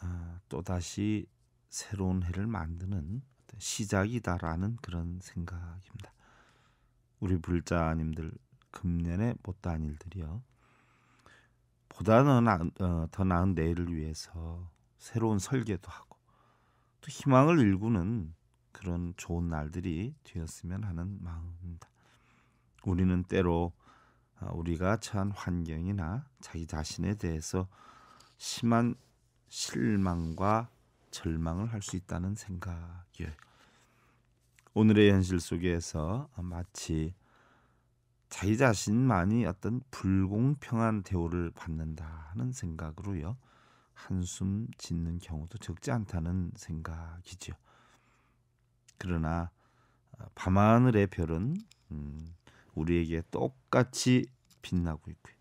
아, 또다시 새로운 해를 만드는 시작이다라는 그런 생각입니다. 우리 불자님들 금년에 못다한 일들이요. 보다 어, 더 나은 내일을 위해서 새로운 설계도 하고 또 희망을 일구는 그런 좋은 날들이 되었으면 하는 마음입니다. 우리는 때로 아, 우리가 처한 환경이나 자기 자신에 대해서 심한 실망과 절망을 할 수 있다는 생각이에요. 예. 오늘의 현실 속에서 마치 자기 자신만이 어떤 불공평한 대우를 받는다는 생각으로요. 한숨 짓는 경우도 적지 않다는 생각이죠. 그러나 밤하늘의 별은 음, 우리에게 똑같이 빛나고 있고요.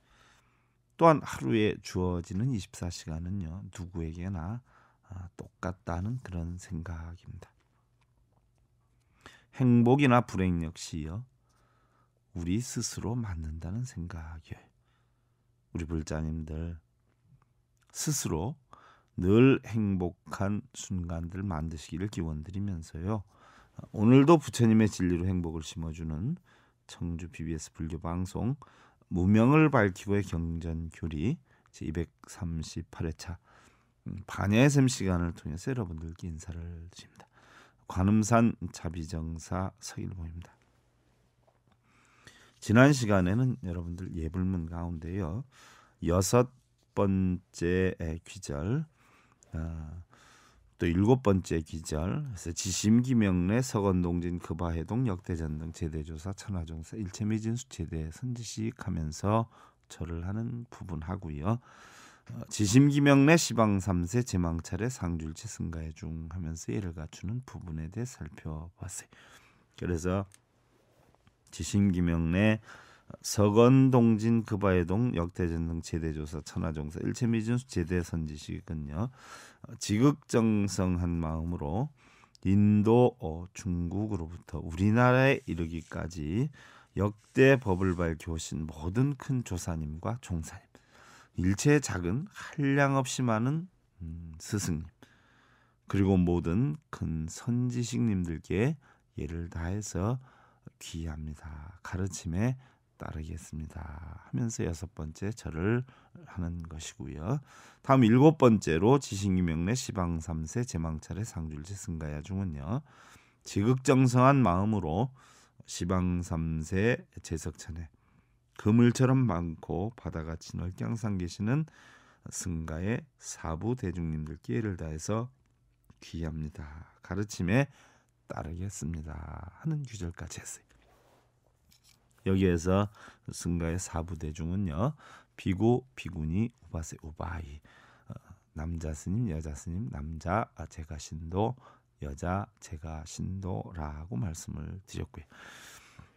또한 하루에 주어지는 24시간은요 누구에게나 아, 똑같다는 그런 생각입니다. 행복이나 불행 역시요 우리 스스로 만든다는 생각이에요. 우리 불장님들 스스로 늘 행복한 순간들 만드시기를 기원드리면서요. 오늘도 부처님의 진리로 행복을 심어주는 청주 BBS 불교 방송 무명을 밝히고의 경전 교리 제 238회차 반야의 샘 시간을 통해서 여러분들께 인사를 드립니다. 관음산 자비정사 서일봉입니다. 지난 시간에는 여러분들 예불문 가운데요 여섯 번째 귀절 어, 또 일곱 번째 기절 그래서 지심 기명래 서건동진 급하해동 역대전 등 제대조사 천하종사 일체미진수 제대 선지식하면서 절을 하는 부분 하고요. 어, 지심 기명래 시방 삼세 제망차의 상줄치 승가의 중 하면서 예를 갖추는 부분에 대해 살펴봤어요. 그래서 지심 기명래 서건동진 그바해동 역대전등 제대조사 천하종사 일체미진수 제대선지식은요 지극정성한 마음으로 인도 어, 중국으로부터 우리나라에 이르기까지 역대 법을 발표오신 모든 큰 조사님과 종사님 일체 작은 한량 없이 많은 음, 스승님 그리고 모든 큰 선지식님들께 예를 다해서 귀합니다 가르침에 따르겠습니다 하면서 여섯 번째 절을 하는 것이고요. 다음 일곱 번째로 지식유명래 시방 삼세 제망찰의 상줄지 승가야중은요. 지극정성한 마음으로 시방 삼세 제석천에 그물처럼 많고 바다같이 넓게 항상 계시는 승가의 사부 대중님들께 예를 다해서 귀합니다. 가르침에 따르겠습니다. 하는 규절까지 했어요. 여기에서 승가의 사부 대중은요. 비고 비군이 우바세우바이 어, 남자 스님 여자 스님 남자 아, 제가 신도 여자 제가 신도라고 말씀을 드렸고요.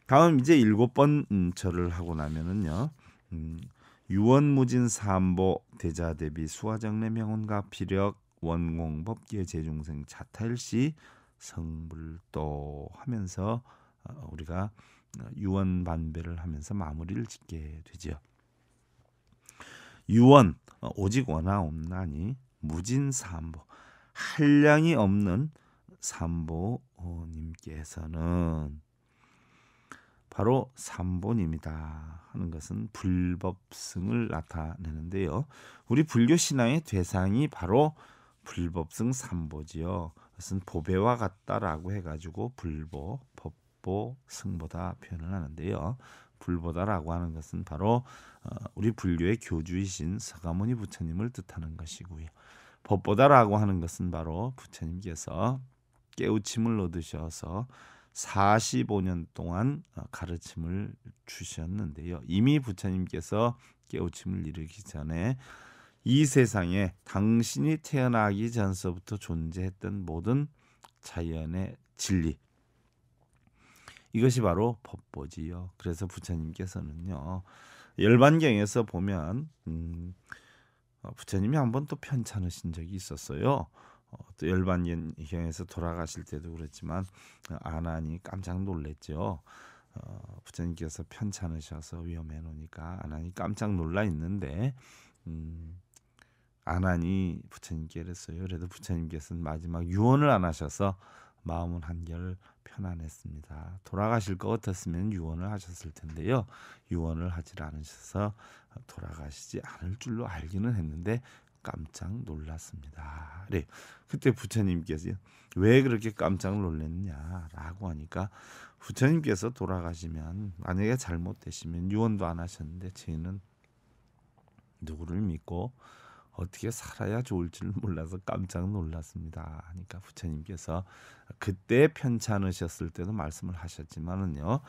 다음 이제 일곱 번 음, 절을 하고 나면은요. 음, 유원무진 삼보 대자대비 수화장례 명언과 피력 원공법계 재중생 자탈시 성불도 하면서 어, 우리가 유언 반배를 하면서 마무리를 짓게 되지요. 유언 어, 오직 원하옵나니 무진 삼보 한량이 없는 삼보님께서는 바로 삼본입니다 하는 것은 불법승을 나타내는데요. 우리 불교 신앙의 대상이 바로 불법승 삼보지요. 그것은 보배와 같다라고 해가지고 불보, 법, 불보 승보다 표현을 하는데요. 불보다라고 하는 것은 바로 어, 우리 불교의 교주이신 사가모니 부처님을 뜻하는 것이고요. 법보다라고 하는 것은 바로 부처님께서 깨우침을 얻으셔서 45년 동안 어, 가르침을 주셨는데요. 이미 부처님께서 깨우침을 이루기 전에 이 세상에 당신이 태어나기 전서부터 존재했던 모든 자연의 진리, 이것이 바로 법보지요. 그래서 부처님께서는요. 열반경에서 보면 음, 어, 부처님이 한번 또 편찮으신 적이 있었어요. 어, 또 열반경에서 돌아가실 때도 그랬지만 아난이 깜짝 놀랬죠. 어, 부처님께서 편찮으셔서 위험해 놓으니까 아난이 깜짝 놀라 있는데 음, 아난이 부처님께 그랬어요. 그래도 부처님께서는 마지막 유언을 안 하셔서 마음은 한결 편안했습니다. 돌아가실 것 같았으면 유언을 하셨을 텐데요. 유언을 하질 않으셔서 돌아가시지 않을 줄로 알기는 했는데 깜짝 놀랐습니다. 네, 그때 부처님께서 왜 그렇게 깜짝 놀랐냐라고 하니까 부처님께서 돌아가시면 만약에 잘못되시면 유언도 안 하셨는데 저희는 누구를 믿고 어떻게 살아야 좋을지를 몰라서 깜짝 놀랐습니다. 하니까 부처님께서 그때 편찮으셨을 때도 말씀을 하셨지만은요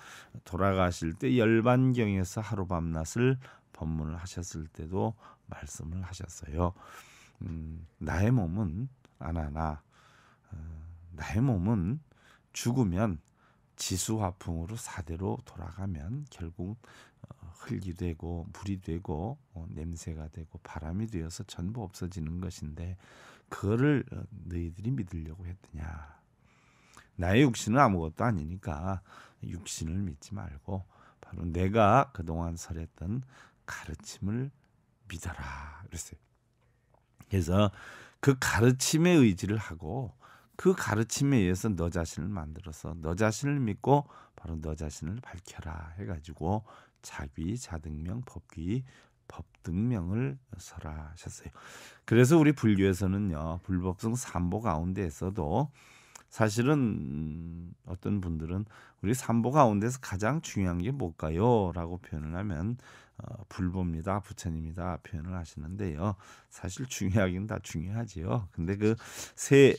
돌아가실 때 열반경에서 하루밤낮을 법문을 하셨을 때도 말씀을 하셨어요. 음, 나의 몸은 아나나 어, 나의 몸은 죽으면 지수화풍으로 사대로 돌아가면 결국 흙이 되고 물이 되고 어, 냄새가 되고 바람이 되어서 전부 없어지는 것인데 그거를 어, 너희들이 믿으려고 했느냐 나의 육신은 아무것도 아니니까 육신을 믿지 말고 바로 내가 그동안 설했던 가르침을 믿어라 그랬어요 그래서 그 가르침에 의지를 하고 그 가르침에 의해서 너 자신을 만들어서 너 자신을 믿고 바로 너 자신을 밝혀라 해가지고 자귀, 자등명, 법귀, 법등명을 설하셨어요. 그래서 우리 불교에서는요 불법성 삼보 가운데에서도 사실은 음, 어떤 분들은 우리 삼보 가운데서 가장 중요한 게 뭘까요?라고 표현을 하면 어, 불보입니다, 부처님이다 표현을 하시는데요. 사실 중요하긴 다 중요하지요. 근데 그 세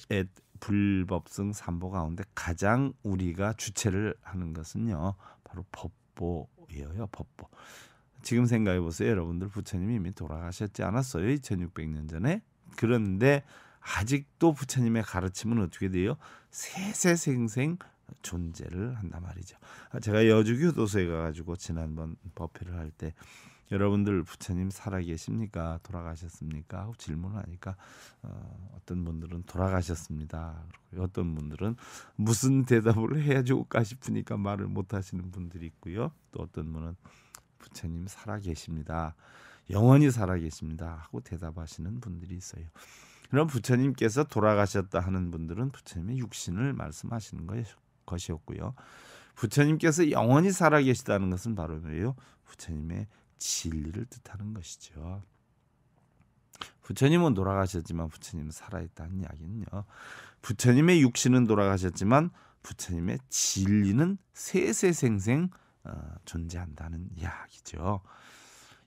불법성 삼보 가운데 가장 우리가 주체를 하는 것은요 바로 법보 법이에요. 법보. 지금 생각해 보세요, 여러분들 부처님이 이미 돌아가셨지 않았어요? 2,600년 전에. 그런데 아직도 부처님의 가르침은 어떻게 돼요? 세세생생 존재를 한단 말이죠. 제가 여주교도소에 가가지고 지난번 법회를 할때 여러분들 부처님 살아계십니까? 돌아가셨습니까? 하고 질문을 하니까 어, 어떤 분들은 돌아가셨습니다. 어떤 분들은 무슨 대답을 해야 좋을까 싶으니까 말을 못하시는 분들이 있고요. 또 어떤 분은 부처님 살아계십니다. 영원히 살아계십니다. 하고 대답하시는 분들이 있어요. 그럼 부처님께서 돌아가셨다 하는 분들은 부처님의 육신을 말씀하시는 것이었고요. 부처님께서 영원히 살아계시다는 것은 바로 뭐요 부처님의 진리를 뜻하는 것이죠. 부처님은 돌아가셨지만 부처님은 살아있다는 이야기는요. 부처님의 육신은 돌아가셨지만 부처님의 진리는 세세생생 어, 존재한다는 이야기죠.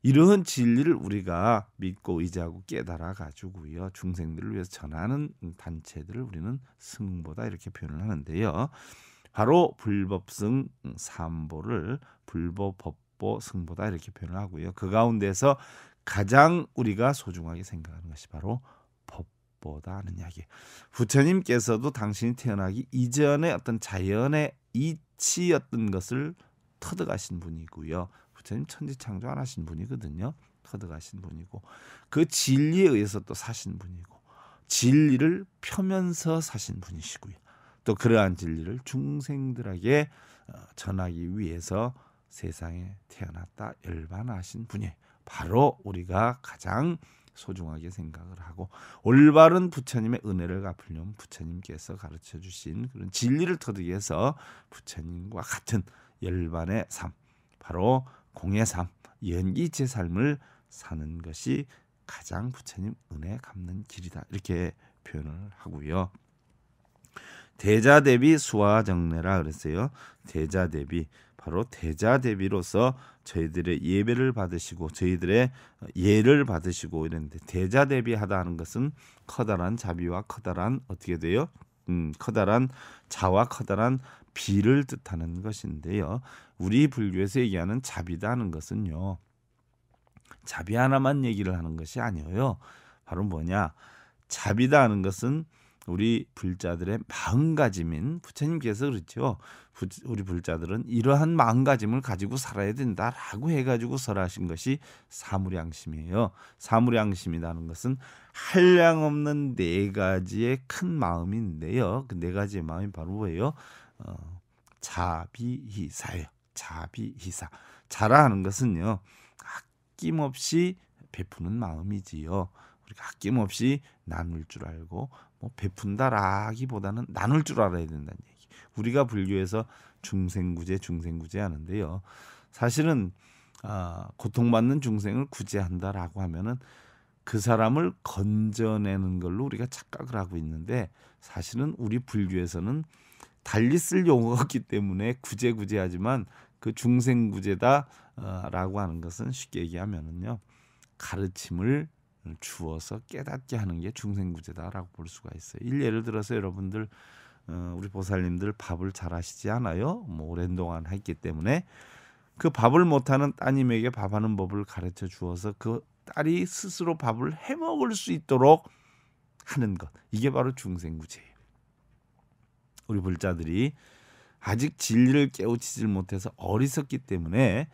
이러한 진리를 우리가 믿고 의지하고 깨달아 가지고요 중생들을 위해서 전하는 단체들을 우리는 승보다 이렇게 표현을 하는데요. 바로 불법승 삼보를 불법법 뽀뽀 뭐 승보다 이렇게 표현을 하고요. 그 가운데서 가장 우리가 소중하게 생각하는 것이 바로 법보다 하는 이야기. 부처님께서도 당신이 태어나기 이전에 어떤 자연의 이치였던 것을 터득하신 분이고요. 부처님 천지 창조 안 하신 분이거든요. 터득하신 분이고 그 진리에 의해서 또 사신 분이고 진리를 펴면서 사신 분이시고요. 또 그러한 진리를 중생들에게 어, 전하기 위해서 세상에 태어났다 열반하신 분이 바로 우리가 가장 소중하게 생각을 하고 올바른 부처님의 은혜를 갚으려면 부처님께서 가르쳐 주신 그런 진리를 터득해 서 부처님과 같은 열반의 삶 바로 공의 삶 연기제 삶을 사는 것이 가장 부처님 은혜 갚는 길이다 이렇게 표현을 하고요. 대자 대비 수화 정례라 그랬어요. 대자 대비 바로 대자 대비로서 저희들의 예배를 받으시고 저희들의 예를 받으시고 이랬는데 대자 대비하다 하는 것은 커다란 자비와 커다란 어떻게 돼요? 음, 커다란 자와 커다란 비를 뜻하는 것인데요. 우리 불교에서 얘기하는 자비다 하는 것은요. 자비 하나만 얘기를 하는 것이 아니에요. 바로 뭐냐? 자비다 하는 것은 우리 불자들의 마음가짐인 부처님께서 그렇죠. 우리 불자들은 이러한 마음가짐을 가지고 살아야 된다라고 해가지고 설하신 것이 사무량심이에요사무량심이라는 것은 한량 없는 네 가지의 큰 마음인데요. 그 네 가지의 마음이 바로 뭐예요? 어, 자비희사예요. 자비희사. 자라 하는 것은요. 아낌없이 베푸는 마음이지요. 우리가 아낌없이 나눌 줄 알고 뭐 베푼다라기보다는 나눌 줄 알아야 된다는 얘기. 우리가 분류해서 중생구제, 중생구제 하는데요. 사실은 아, 고통받는 중생을 구제한다라고 하면은 그 사람을 건져내는 걸로 우리가 착각을 하고 있는데 사실은 우리 불교에서는 달리 쓸 용어가 없기 때문에 구제구제하지만 그 중생구제다라고 하는 것은 쉽게 얘기하면은요 가르침을 음, 주어서 깨닫게 하는 게 중생구제다라고 볼 수가 있어요. 일 예를 들어서 여러분들 어, 우리 보살님들 밥을 잘 하시지 않아요? 뭐 오랜 동안 했기 때문에 그 밥을 못하는 따님에게 밥하는 법을 가르쳐 주어서 그 딸이 스스로 밥을 해 먹을 수 있도록 하는 것 이게 바로 중생구제예요. 우리 불자들이 아직 진리를 깨우치질 못해서 어리석기 때문에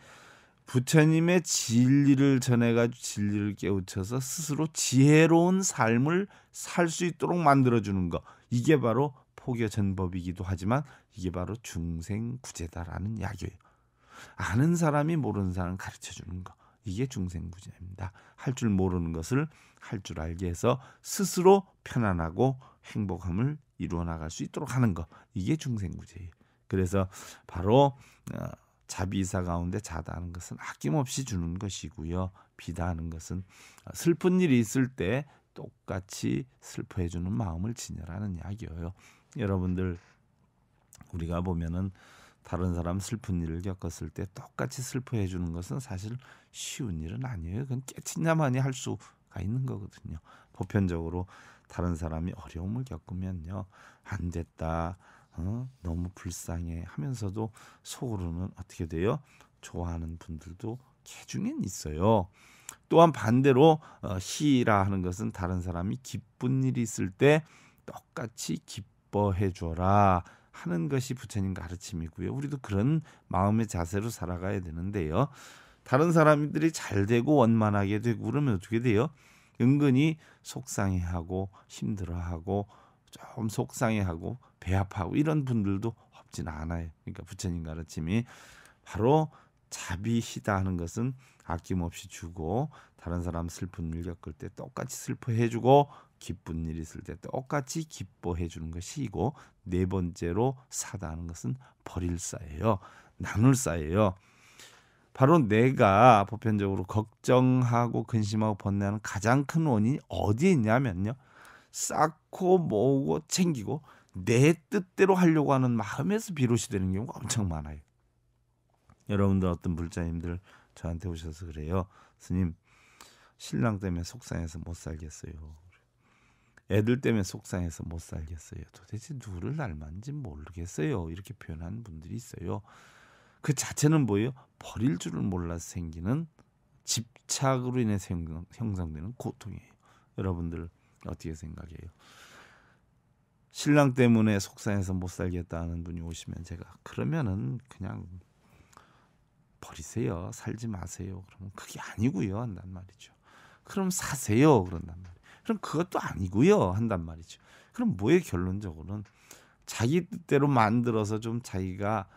부처님의 진리를 전해가지고 진리를 깨우쳐서 스스로 지혜로운 삶을 살 수 있도록 만들어주는 거 이게 바로 포교전법이기도 하지만 이게 바로 중생구제다라는 약이에요. 아는 사람이 모르는 사람 가르쳐주는 거 이게 중생구제입니다. 할 줄 모르는 것을 할 줄 알게 해서 스스로 편안하고 행복함을 이루어 나갈 수 있도록 하는 거 이게 중생구제예요. 그래서 바로 어, 자비사 가운데 자다는 것은 아낌없이 주는 것이고요. 비다는 것은 어, 슬픈 일이 있을 때 똑같이 슬퍼해 주는 마음을 지녀라는 이야기예요. 여러분들 우리가 보면은 다른 사람 슬픈 일을 겪었을 때 똑같이 슬퍼해 주는 것은 사실 쉬운 일은 아니에요. 그건 깨친자만이 할 수가 있는 거거든요. 보편적으로 다른 사람이 어려움을 겪으면요. 안 됐다. 어? 너무 불쌍해 하면서도 속으로는 어떻게 돼요? 좋아하는 분들도 개중엔 있어요. 또한 반대로 어, 희라 하는 것은 다른 사람이 기쁜 일이 있을 때 똑같이 기뻐해 줘라 하는 것이 부처님 가르침이고요. 우리도 그런 마음의 자세로 살아가야 되는데요. 다른 사람들이 잘 되고 원만하게 되고 그러면 어떻게 돼요? 은근히 속상해하고 힘들어하고 좀 속상해하고 배합하고 이런 분들도 없진 않아요. 그러니까 부처님 가르침이 바로 자비시다 하는 것은 아낌없이 주고 다른 사람 슬픔을 겪을 때 똑같이 슬퍼해 주고 기쁜 일 있을 때 똑같이 기뻐해 주는 것이고 네 번째로 사다 하는 것은 버릴 사예요. 나눌 사예요. 바로 내가 보편적으로 걱정하고 근심하고 번뇌하는 가장 큰 원인이 어디에 있냐면요. 쌓고 모으고 챙기고 내 뜻대로 하려고 하는 마음에서 비롯이 되는 경우가 엄청 많아요. 여러분들 어떤 불자님들 저한테 오셔서 그래요. 스님 신랑 때문에 속상해서 못 살겠어요. 애들 때문에 속상해서 못 살겠어요. 도대체 누구를 닮았는지 모르겠어요. 이렇게 표현하는 분들이 있어요. 그 자체는 뭐예요? 버릴 줄을 몰라서 생기는 집착으로 인해 생 형성되는 고통이에요. 여러분들 어떻게 생각해요? 신랑 때문에 속상해서 못 살겠다 하는 분이 오시면 제가 그러면은 그냥 버리세요. 살지 마세요. 그러면 그게 아니고요. 한단 말이죠. 그럼 사세요. 그런단 말이에요. 그럼 그것도 아니고요. 한단 말이죠. 그럼 뭐에 결론적으로는 자기 뜻대로 만들어서 좀 자기가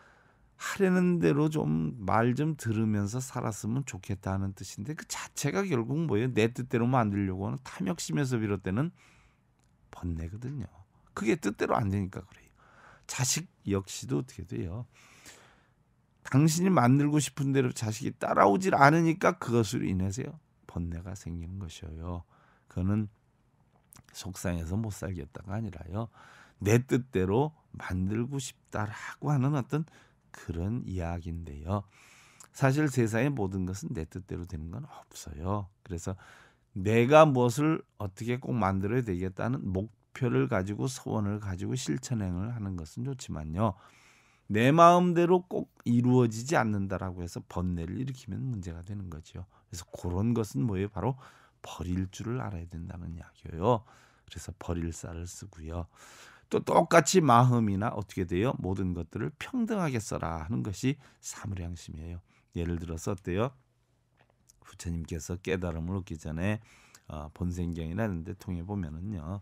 하려는 대로 좀 말좀 좀 들으면서 살았으면 좋겠다는 뜻인데 그 자체가 결국 뭐예요? 내 뜻대로 만들려고 하는 탐욕심에서 비롯되는 번뇌거든요. 그게 뜻대로 안 되니까 그래요. 자식 역시도 어떻게 돼요? 당신이 만들고 싶은 대로 자식이 따라오질 않으니까 그것으로 인해서요. 번뇌가 생기는 것이에요. 그거는 속상해서 못 살겠다가 아니라요. 내 뜻대로 만들고 싶다라고 하는 어떤 그런 이야기인데요. 사실 세상의 모든 것은 내 뜻대로 되는 건 없어요. 그래서 내가 무엇을 어떻게 꼭 만들어야 되겠다는 목표를 가지고 소원을 가지고 실천행을 하는 것은 좋지만요. 내 마음대로 꼭 이루어지지 않는다라고 해서 번뇌를 일으키면 문제가 되는 거죠. 그래서 그런 것은 뭐예요? 바로 버릴 줄을 알아야 된다는 이야기예요. 그래서 버릴 쌀을 쓰고요. 또 똑같이 마음이나 어떻게 돼요? 모든 것들을 평등하게 써라 하는 것이 사물 양심이에요. 예를 들어서 어때요? 부처님께서 깨달음을 얻기 전에 어, 본생경이라는 데 통해 보면은요.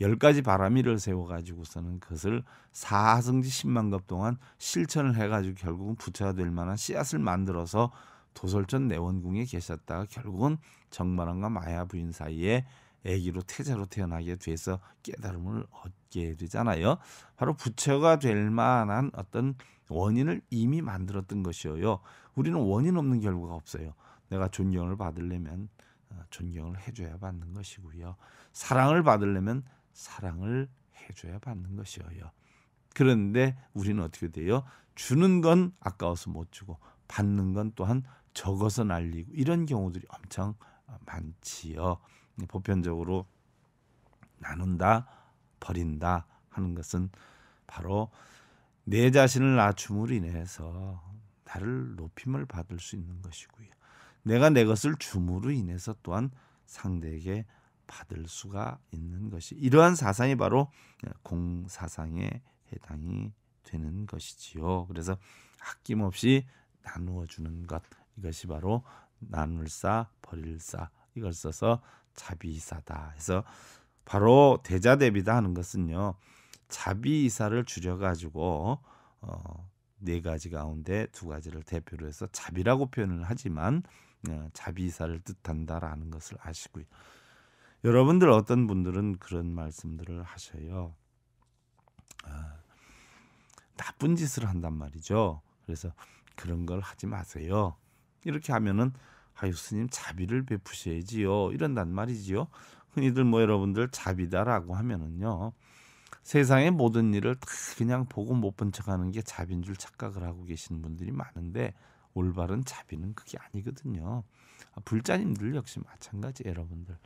열 가지 바람이를 세워가지고서는 그것을 사승지 십만급 동안 실천을 해가지고 결국은 부처가 될 만한 씨앗을 만들어서 도설전 내원궁에 계셨다가 결국은 정마랑과 마야 부인 사이에 아기로 태자로 태어나게 돼서 깨달음을 얻게 되잖아요. 바로 부처가 될 만한 어떤 원인을 이미 만들었던 것이어요. 우리는 원인 없는 결과가 없어요. 내가 존경을 받으려면 어, 존경을 해줘야 받는 것이고요. 사랑을 받으려면 사랑을 해줘야 받는 것이어요. 그런데 우리는 어떻게 돼요? 주는 건 아까워서 못 주고 받는 건 또한 적어서 날리고 이런 경우들이 엄청 많지요. 보편적으로 나눈다, 버린다 하는 것은 바로 내 자신을 낮춤으로 인해서 나를 높임을 받을 수 있는 것이고요. 내가 내 것을 줌으로 인해서 또한 상대에게 받을 수가 있는 것이 이러한 사상이 바로 공사상에 해당이 되는 것이지요. 그래서 아낌없이 나누어 주는 것 이것이 바로 나눌사 버릴사 이걸 써서 자비이사다 해서 바로 대자대비다 하는 것은요 자비이사를 줄여가지고 어, 네 가지 가운데 두 가지를 대표로 해서 자비라고 표현을 하지만 어, 자비이사를 뜻한다라는 것을 아시고요 여러분들 어떤 분들은 그런 말씀들을 하셔요 아, 나쁜 짓을 한단 말이죠 그래서 그런 걸 하지 마세요 이렇게 하면은 아유 스님 자비를 베푸셔야지요 이런단 말이지요 흔히들 뭐 여러분들 자비다라고 하면은요 세상의 모든 일을 다 그냥 보고 못 본 척하는 게 자비인 줄 착각을 하고 계시는 분들이 많은데 올바른 자비는 그게 아니거든요 아, 불자님들 역시 마찬가지 여러분들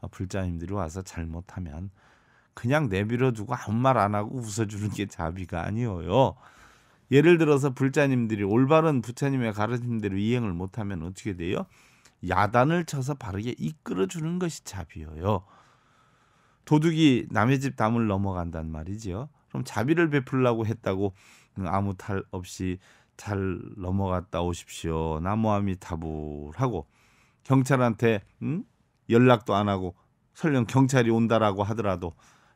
아, 불자님들이 와서 잘못하면 그냥 내버려두고 아무 말 안 하고 웃어주는 게 자비가 아니어요 예를 들어서 불자님들이 올바른 부처님의 가르침대로 이행을 못하면 어떻게 돼요? 야단을 쳐서 바르게 이끌어 주는 것이 자비예요. 도둑이 남의 집 담을 넘어간단 말이지요. 그럼 자비를 베풀라고 했다고 아무 탈 없이 잘 넘어갔다 오십시오. 나무함이 타불하고 경찰한테 응? 음? 연락도 안 하고 설령 경찰이 온다라고 하더라도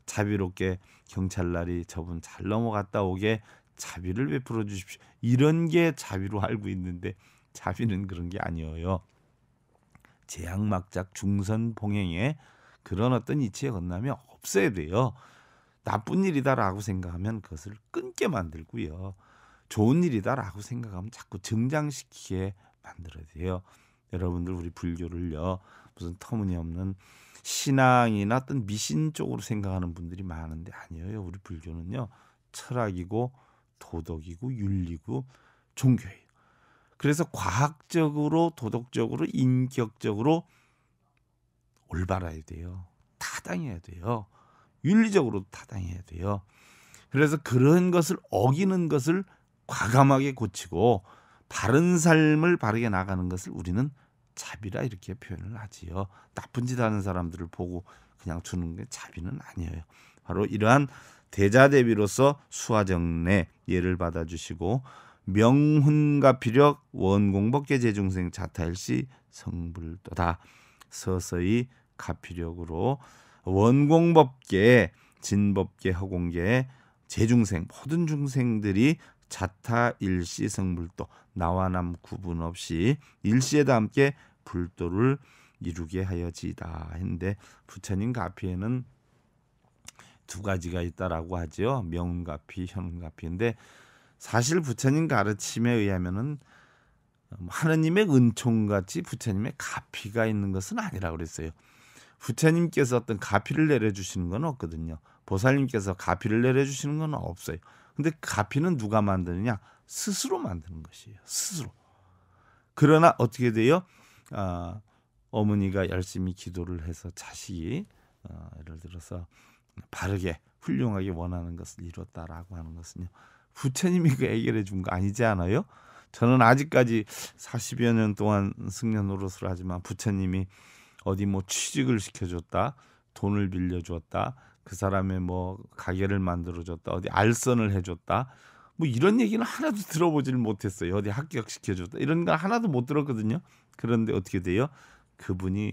자비롭게 경찰날이 저분 잘 넘어갔다 오게 자비를 베풀어 주십시오. 이런 게 자비로 알고 있는데 자비는 그런 게 아니어요. 제약막작 중선봉행에 그런 어떤 이치에 건나면 없애야 돼요. 나쁜 일이다라고 생각하면 그것을 끊게 만들고요. 좋은 일이다라고 생각하면 자꾸 증장시키게 만들어야 돼요. 여러분들 우리 불교를요 무슨 터무니없는 신앙이나 어떤 미신 쪽으로 생각하는 분들이 많은데 아니에요. 우리 불교는요 철학이고 도덕이고 윤리고 종교예요. 그래서 과학적으로 도덕적으로 인격적으로 올바라야 돼요. 타당해야 돼요. 윤리적으로도 타당해야 돼요. 그래서 그런 것을 어기는 것을 과감하게 고치고 바른 삶을 바르게 나가는 것을 우리는 자비라 이렇게 표현을 하지요. 나쁜 짓 하는 사람들을 보고 그냥 주는 게 자비는 아니에요. 바로 이러한 대자대비로서 수화정례 예를 받아주시고 명훈가피력 원공법계 재중생 자탈시 성불도다 서서히 가피력으로 원공법계 진법계 허공계 재중생 모든 중생들이 자타 일시 성불도 나와 남 구분 없이 일시에다 함께 불도를 이루게 하여지다 했는데 부처님 가피에는 두 가지가 있다라고 하지요. 명운가피, 현운가피인데 사실 부처님 가르침에 의하면은 음, 하느님의 은총같이 부처님의 가피가 있는 것은 아니라 그랬어요. 부처님께서 어떤 가피를 내려주시는 건 없거든요. 보살님께서 가피를 내려주시는 건 없어요. 근데 가피는 누가 만드느냐? 스스로 만드는 것이에요. 스스로. 그러나 어떻게 돼요? 아, 어머니가 열심히 기도를 해서 자식이 어, 예를 들어서 바르게 훌륭하게 원하는 것을 이뤘다라고 하는 것은요. 부처님이 그 해결해 준 거 아니지 않아요? 저는 아직까지 40여 년 동안 승려 노릇을 하지만 부처님이 어디 뭐 취직을 시켜줬다, 돈을 빌려줬다그 사람의 뭐 가게를 만들어줬다, 어디 알선을 해줬다, 뭐 이런 얘기는 하나도 들어보질 못했어요. 어디 합격시켜줬다 이런 거 하나도 못 들었거든요. 그런데 어떻게 돼요? 그분이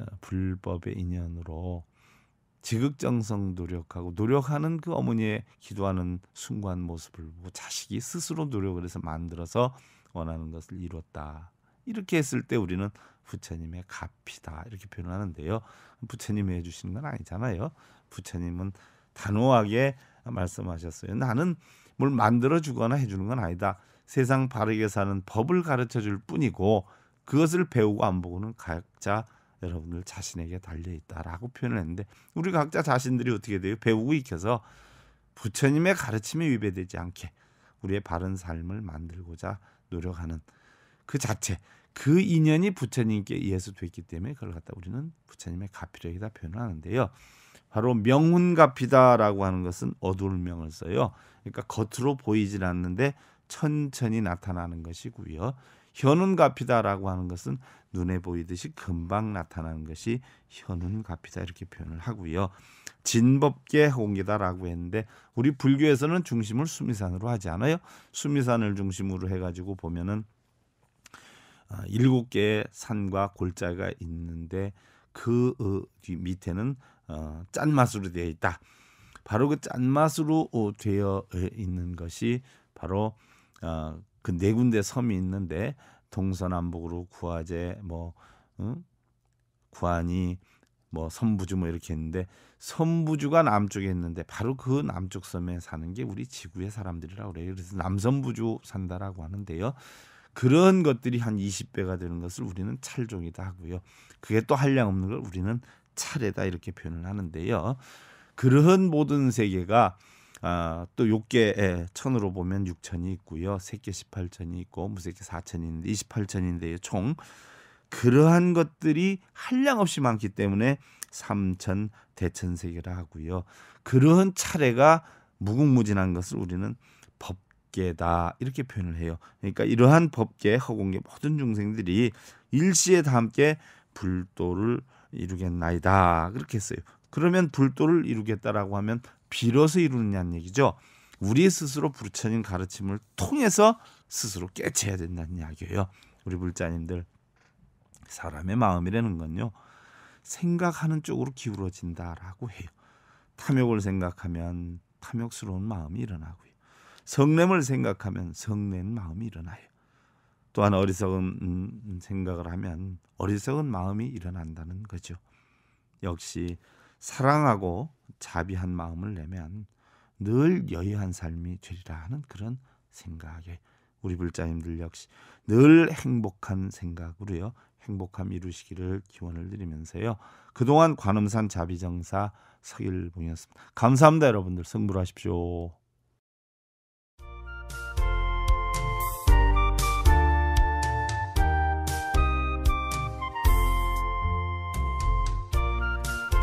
어, 불법의 인연으로 지극정성 노력하고 노력하는 그 어머니의 기도하는 순고한 모습을 보고 자식이 스스로 노력을 해서 만들어서 원하는 것을 이뤘다. 이렇게 했을 때 우리는 부처님의 값이다 이렇게 표현하는데요. 부처님이 해주시는 건 아니잖아요. 부처님은 단호하게 말씀하셨어요. 나는 뭘 만들어 주거나 해주는 건 아니다. 세상 바르게 사는 법을 가르쳐 줄 뿐이고 그것을 배우고 안 보고는 각자 여러분들 자신에게 달려 있다라고 표현을 했는데 우리 각자 자신들이 어떻게 돼요? 배우고 익혀서 부처님의 가르침에 위배되지 않게 우리의 바른 삶을 만들고자 노력하는 그 자체 그 인연이 부처님께 예수됐기 때문에 그걸 갖다 우리는 부처님의 가피력이다 표현을 하는데요. 바로 명훈가피다라고 하는 것은 어두울 명을 써요. 그러니까 겉으로 보이질 않는데 천천히 나타나는 것이고요. 현운갑이다라고 하는 것은 눈에 보이듯이 금방 나타나는 것이 현운갑이다 이렇게 표현을 하고요. 진법계 홍기다라고 했는데 우리 불교에서는 중심을 수미산으로 하지 않아요. 수미산을 중심으로 해가지고 보면은 아, 일곱 개의 산과 골짜기가 있는데 그 밑에는 어, 짠맛으로 되어 있다. 바로 그 짠맛으로 어, 되어 있는 것이 바로 아, 그네 군데 섬이 있는데 동서남북으로 구화제 뭐 응? 구안이 뭐 선부주 뭐 이렇게 했는데 선부주가 남쪽에 있는데 바로 그 남쪽 섬에 사는 게 우리 지구의 사람들이라고 그래요. 그래서 남선부주 산다라고 하는데요. 그런 것들이 한 20배가 되는 것을 우리는 찰종이다 하고요. 그게 또 한량 없는 걸 우리는 차례다 이렇게 표현을 하는데요. 그러한 모든 세계가 아, 또요개 예, 천으로 보면 6천이 있고요. 3개 18천이 있고 무색개 뭐 4천이 있는데 28천인데요. 총 그러한 것들이 한량 없이 많기 때문에 삼천 대천세계라 하고요. 그러한 차례가 무궁무진한 것을 우리는 법계다 이렇게 표현을 해요. 그러니까 이러한 법계 허공계 모든 중생들이 일시에 다 함께 불도를 이루겠나이다 그렇게 했어요. 그러면 불도를 이루겠다라고 하면 빌어서 이루느냐는 얘기죠. 우리 스스로 부르쳐진 가르침을 통해서 스스로 깨쳐야 된다는 이야기예요. 우리 불자님들 사람의 마음이라는 건요. 생각하는 쪽으로 기울어진다라고 해요. 탐욕을 생각하면 탐욕스러운 마음이 일어나고요. 성냄을 생각하면 성낸 마음이 일어나요. 또한 어리석은 음, 음, 생각을 하면 어리석은 마음이 일어난다는 거죠. 역시 사랑하고 자비한 마음을 내면 늘 여유한 삶이 되리라 하는 그런 생각에 우리 불자님들 역시 늘 행복한 생각으로요. 행복함 이루시기를 기원을 드리면서요. 그동안 관음산 자비정사 서일봉이었습니다. 감사합니다 여러분들. 승부하십시오.